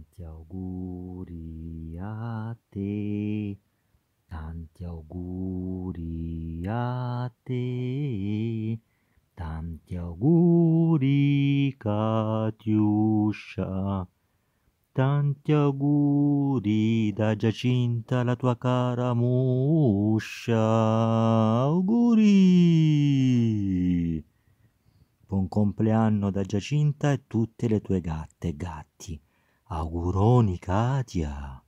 Tanti auguri a te, tanti auguri a te, tanti auguri Catiuscia, tanti auguri da Giacinta la tua cara muscia, auguri! Buon compleanno da Giacinta e tutte le tue gatte e gatti. auronica atia.